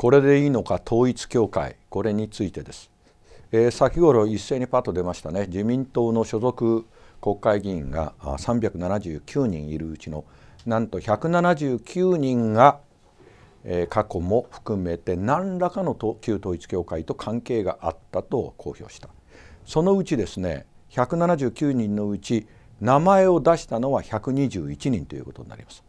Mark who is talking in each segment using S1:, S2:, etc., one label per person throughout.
S1: これでいいのか統一教会これについてです、えー、先頃一斉にパッと出ましたね自民党の所属国会議員が379人いるうちのなんと179人が、えー、過去も含めて何らかの旧統一教会と関係があったと公表したそのうちですね179人のうち名前を出したのは121人ということになります。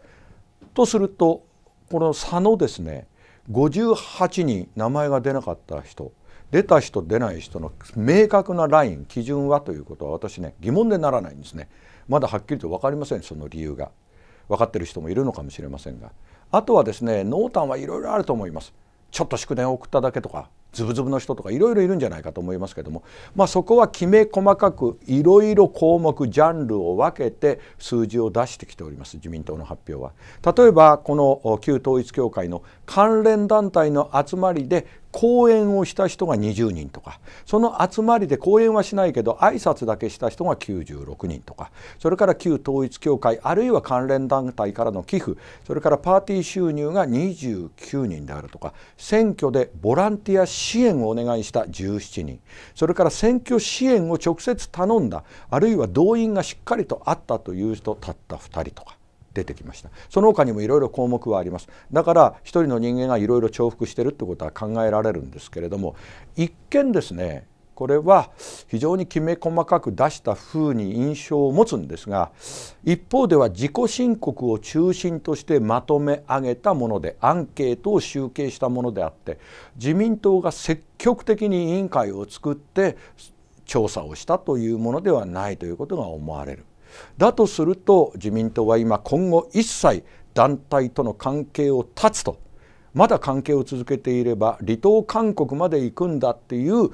S1: とするとこの差のですね58人名前が出なかった人出た人出ない人の明確なライン基準はということは私ね疑問でならないんですねまだはっきりと分かりませんその理由が分かってる人もいるのかもしれませんがあとはですね濃淡はいろいろあると思いますちょっと祝電を送っただけとかズブズブの人とかいろいろいるんじゃないかと思いますけども、まあ、そこはきめ細かくいろいろ項目ジャンルを分けて数字を出してきております自民党の発表は。例えばこの旧統一教会の関連団体の集まりで講演をした人が20人とかその集まりで講演はしないけど挨拶だけした人が96人とかそれから旧統一教会あるいは関連団体からの寄付それからパーティー収入が29人であるとか選挙でボランティア支援をお願いした17人それから選挙支援を直接頼んだあるいは動員がしっかりとあったという人たった2人とか出てきましたその他にもいろいろ項目はありますだから一人の人間がいろいろ重複してるってことは考えられるんですけれども一見ですねこれは非常にきめ細かく出した風に印象を持つんですが一方では自己申告を中心としてまとめ上げたものでアンケートを集計したものであって自民党が積極的に委員会を作って調査をしたというものではないということが思われる。だとすると自民党は今今後一切団体との関係を断つとまだ関係を続けていれば離党勧告まで行くんだっていう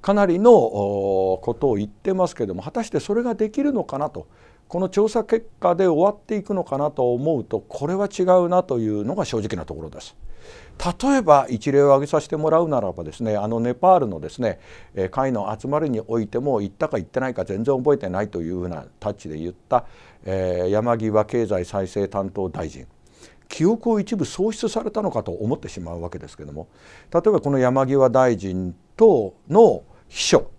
S1: かなりのことを言ってますけども果たしてそれができるのかなとこの調査結果で終わっていくのかなと思うとこれは違うなというのが正直なところです。例えば一例を挙げさせてもらうならばですねあのネパールのですね会の集まりにおいても行ったか行ってないか全然覚えてないというふうなタッチで言った、え山際経済再生担当大臣記憶を一部喪失されたのかと思ってしまうわけですけども例えばこの山際大臣との秘書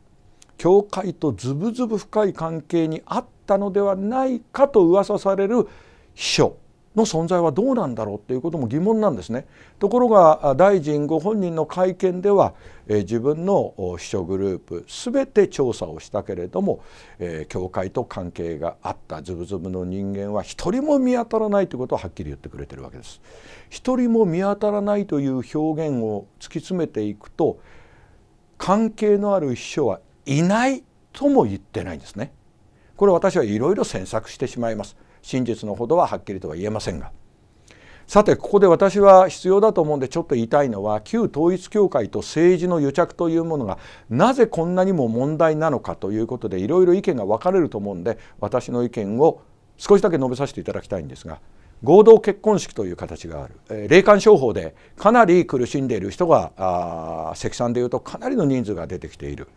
S1: 教会とずぶずぶ深い関係にあったのではないかと噂される秘書の存在はどうなんだろうということも疑問なんですねところが大臣ご本人の会見では自分の秘書グループ全て調査をしたけれども教会と関係があったズブズブの人間は一人も見当たらないということをはっきり言ってくれているわけです。一人も見当たらないという表現を突き詰めていくと関係のある秘書はいないとも言ってないんですね。これ私はいろいろ詮索してしまいます。真実のほどははっきりとは言えませんがさてここで私は必要だと思うんでちょっと言いたいのは旧統一教会と政治の癒着というものがなぜこんなにも問題なのかということでいろいろ意見が分かれると思うんで私の意見を少しだけ述べさせていただきたいんですが合同結婚式という形がある霊感商法でかなり苦しんでいる人が積算でいうとかなりの人数が出てきている。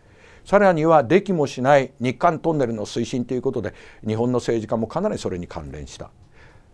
S1: さらにはできもしない日韓トンネルの推進ということで日本の政治家もかなりそれに関連した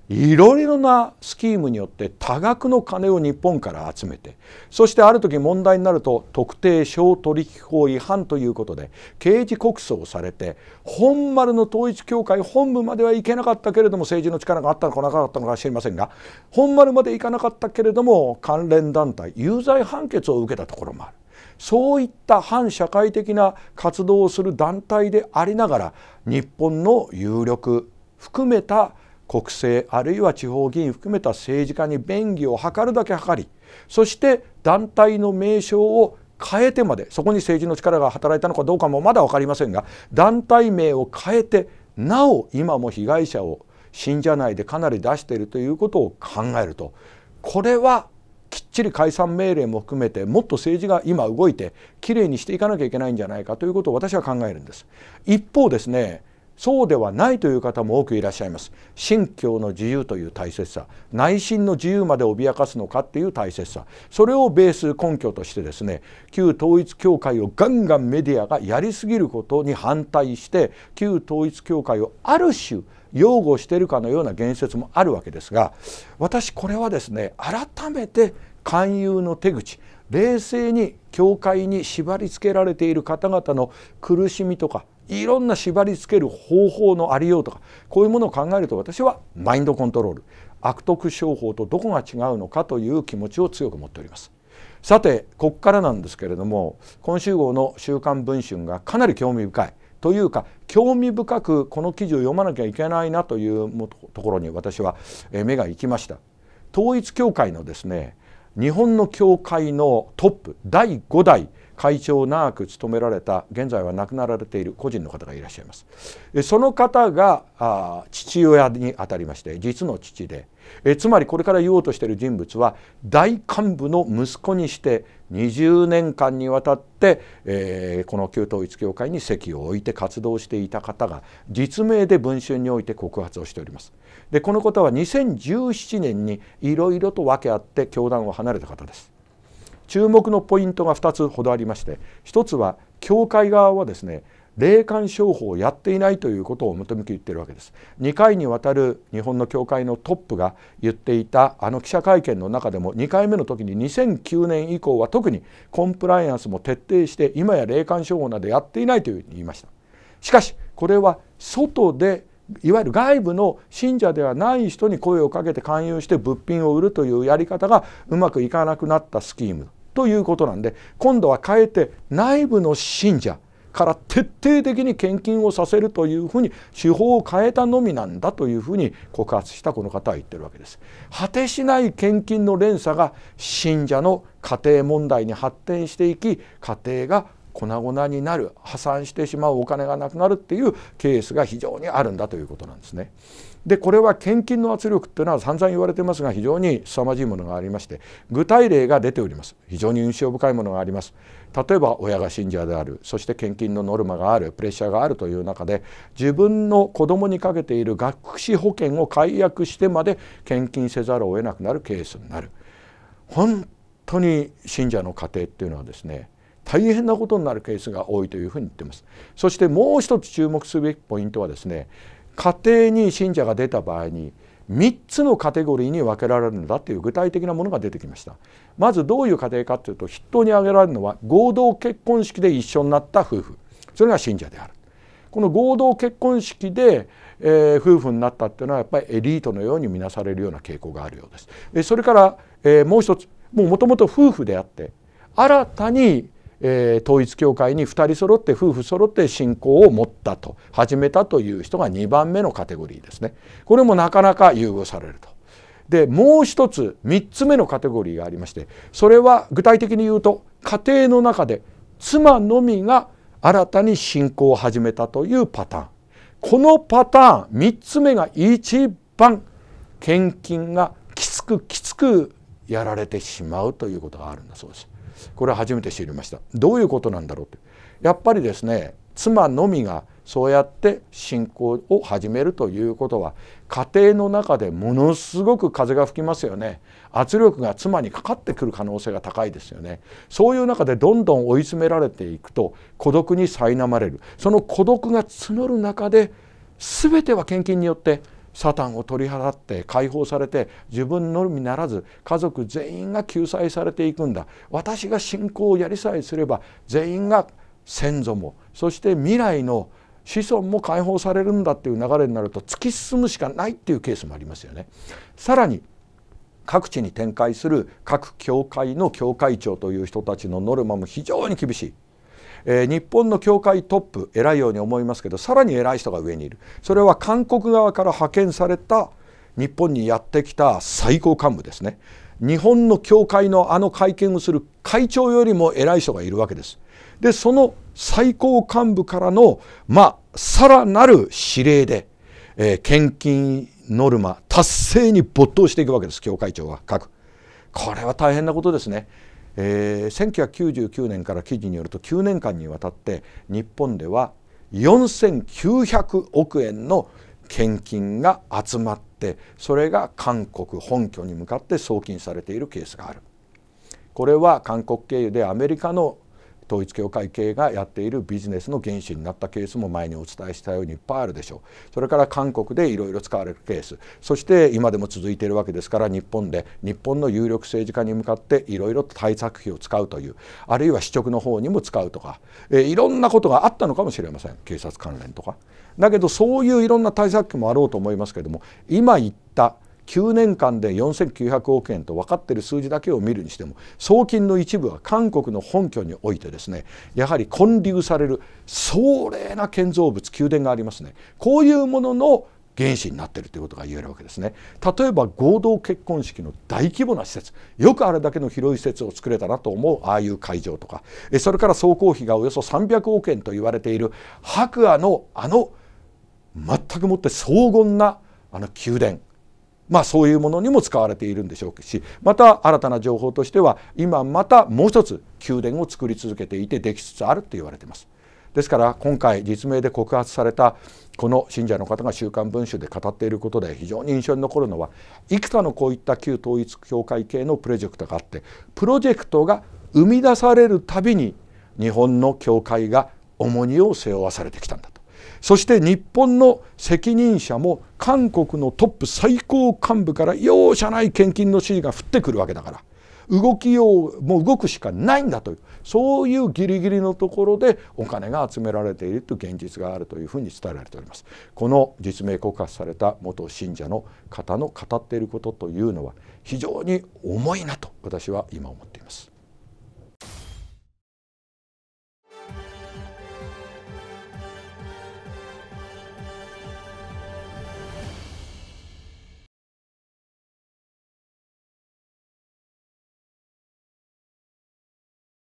S1: いろいろなスキームによって多額の金を日本から集めてそしてある時問題になると特定商取引法違反ということで刑事告訴をされて本丸の統一教会本部までは行けなかったけれども政治の力があったのかなかったのか知りませんが本丸まで行かなかったけれども関連団体有罪判決を受けたところもある。そういった反社会的な活動をする団体でありながら日本の有力含めた国政あるいは地方議員含めた政治家に便宜を図るだけ図りそして団体の名称を変えてまでそこに政治の力が働いたのかどうかもまだ分かりませんが団体名を変えてなお今も被害者を信者内でかなり出しているということを考えるとこれはきっちり解散命令も含めてもっと政治が今動いてきれいにしていかなきゃいけないんじゃないかということを私は考えるんです一方ですねそうではないという方も多くいらっしゃいます信教の自由という大切さ内心の自由まで脅かすのかっていう大切さそれをベース根拠としてですね旧統一教会をガンガンメディアがやりすぎることに反対して旧統一教会をある種擁護しているかのような言説もあるわけですが私これはですね改めて勧誘の手口冷静に教会に縛り付けられている方々の苦しみとかいろんな縛り付ける方法のありようとかこういうものを考えると私はマインドコントロール悪徳商法とどこが違うのかという気持ちを強く持っております。さてここからなんですけれども今週号の「週刊文春」がかなり興味深いというか興味深くこの記事を読まなきゃいけないなというところに私は目が行きました。統一教会のですね日本の教会のトップ第5代会長を長く務められた現在は亡くなられている個人の方がいらっしゃいますその方が父親にあたりまして実の父でつまりこれから言おうとしている人物は大幹部の息子にして20年間にわたって、えー、この旧統一教会に席を置いて活動していた方が実名で文春において告発をしております。でこの方は2017年にいろいろとけ合って教団を離れた方です。注目のポイントが2つほどありまして1つは教会側はですね霊感商法をやっていないということを求めき言ってるわけです2回にわたる日本の教会のトップが言っていたあの記者会見の中でも2回目の時に2009年以降は特にコンプライアンスも徹底して今や霊感商法などやっていないというふうに言いましたしかしこれは外でいわゆる外部の信者ではない人に声をかけて勧誘して物品を売るというやり方がうまくいかなくなったスキームということなんで今度は変えて内部の信者から徹底的に献金をさせるというふうに手法を変えたのみなんだというふうに告発したこの方は言ってるわけです。果てしない献金の連鎖が信者の家庭問題に発展していき家庭が粉々になる破産してしまうお金がなくなるっていうケースが非常にあるんだということなんですね。でこれは献金の圧力っていうのは散々言われてますが非常に凄まじいものがありまして具体例が出ております非常に印象深いものがあります例えば親が信者であるそして献金のノルマがあるプレッシャーがあるという中で自分の子供にかけている学士保険を解約してまで献金せざるを得なくなるケースになる本当に信者の家庭っていうのはですね大変なことになるケースが多いというふうに言ってますそしてもう一つ注目すべきポイントはですね家庭に信者が出た場合に3つのカテゴリーに分けられるんだという具体的なものが出てきましたまずどういう家庭かというと筆頭に挙げられるのは合同結婚式で一緒になった夫婦それが信者であるこの合同結婚式で、えー、夫婦になったっていうのはやっぱりエリートのように見なされるような傾向があるようですそれから、えー、もう一つもともと夫婦であって新たにえー、統一教会に2人揃って夫婦揃って信仰を持ったと始めたという人が2番目のカテゴリーですねこれもなかなか融合されると。でもう一つ3つ目のカテゴリーがありましてそれは具体的に言うと家庭の中で妻のみが新たに信仰を始めたというパターンこのパターン3つ目が一番献金がきつくきつくやられてしまうということがあるんだそうです。これは初めて知りましたどういうことなんだろうってやっぱりですね妻のみがそうやって信仰を始めるということは家庭の中でものすごく風が吹きますよね圧力が妻にかかってくる可能性が高いですよねそういう中でどんどん追い詰められていくと孤独に苛まれるその孤独が募る中で全ては献金によってサタンを取り払って解放されて自分のみならず家族全員が救済されていくんだ私が信仰をやりさえすれば全員が先祖もそして未来の子孫も解放されるんだっていう流れになると突き進むしかないっていうケースもありますよね。さらに各地に展開する各教会の教会長という人たちのノルマも非常に厳しい。えー、日本の教会トップ偉いように思いますけどさらに偉い人が上にいるそれは韓国側から派遣された日本にやってきた最高幹部ですね日本の教会のあの会見をする会長よりも偉い人がいるわけです。でその最高幹部からのまあさらなる指令で、えー、献金ノルマ達成に没頭していくわけです教会長は各。これは大変なことですね。えー、1999年から記事によると9年間にわたって日本では4900億円の献金が集まってそれが韓国本拠に向かって送金されているケースがあるこれは韓国経由でアメリカの統一教会系がやっているビジネスの原資になったケースも前にお伝えしたようにいっぱいあるでしょうそれから韓国でいろいろ使われるケースそして今でも続いているわけですから日本で日本の有力政治家に向かっていろいろと対策費を使うというあるいは支局の方にも使うとかいろ、んなことがあったのかもしれません警察関連とか。だけどそういういろんな対策もあろうと思いますけれども今言った9年間で4900億円と分かっている数字だけを見るにしても送金の一部は韓国の本拠においてですねやはり建立される壮麗な建造物宮殿がありますねこういうものの原子になってるということが言えるわけですね例えば合同結婚式の大規模な施設よくあれだけの広い施設を作れたなと思うああいう会場とかそれから総工費がおよそ300億円と言われている白亜のあの全くもって荘厳なあの宮殿まあ、そういうものにも使われているんでしょうしまた新たな情報としては今またもう一つ宮殿を作り続けていてできつつあると言われています。ですから今回実名で告発されたこの信者の方が「週刊文春」で語っていることで非常に印象に残るのはいくつかのこういった旧統一教会系のプロジェクトがあってプロジェクトが生み出されるたびに日本の教会が重荷を背負わされてきたんだそして日本の責任者も韓国のトップ最高幹部から容赦ない献金の指示が降ってくるわけだから動きようもう動くしかないんだというそういうギリギリのところでお金が集められているという現実があるというふうに伝えられておりますこの実名告発された元信者の方の語っていることというのは非常に重いなと私は今思っています